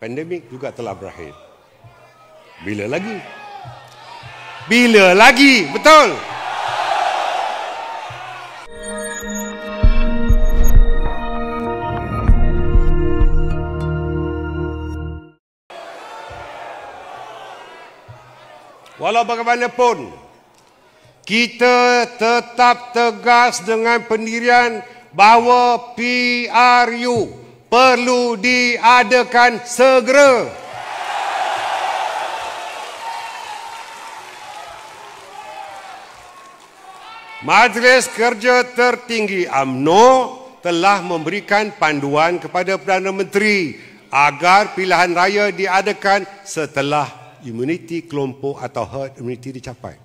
pandemik juga telah berakhir. Bila lagi? Bila lagi? Betul. Walau bagaimanapun kita tetap tegas dengan pendirian bahawa PRU perlu diadakan segera. Majlis Kerja Tertinggi AMNO telah memberikan panduan kepada Perdana Menteri agar pilihan raya diadakan setelah imuniti kelompok atau herd immunity dicapai.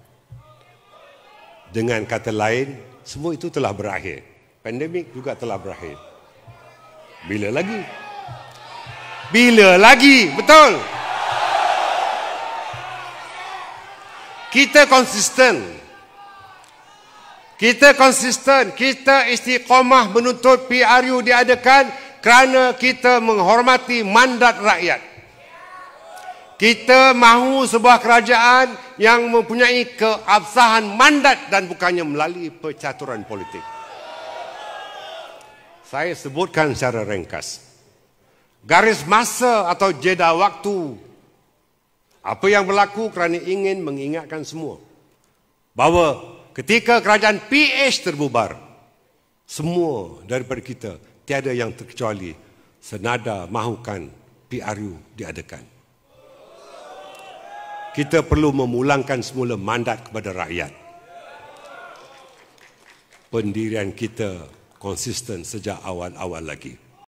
Dengan kata lain, semua itu telah berakhir. Pandemik juga telah berakhir. Bila lagi? Bila lagi? Betul. Kita konsisten. Kita konsisten. Kita istiqomah menuntut PRU diadakan kerana kita menghormati mandat rakyat. Kita mahu sebuah kerajaan yang mempunyai keabsahan mandat dan bukannya melalui percaturan politik saya sebutkan secara ringkas. Garis masa atau jeda waktu. Apa yang berlaku kerana ingin mengingatkan semua. Bahawa ketika kerajaan PH terbubar, semua daripada kita tiada yang terkecuali senada mahukan PRU diadakan. Kita perlu memulangkan semula mandat kepada rakyat. Pendirian kita konsisten sejak awal-awal lagi.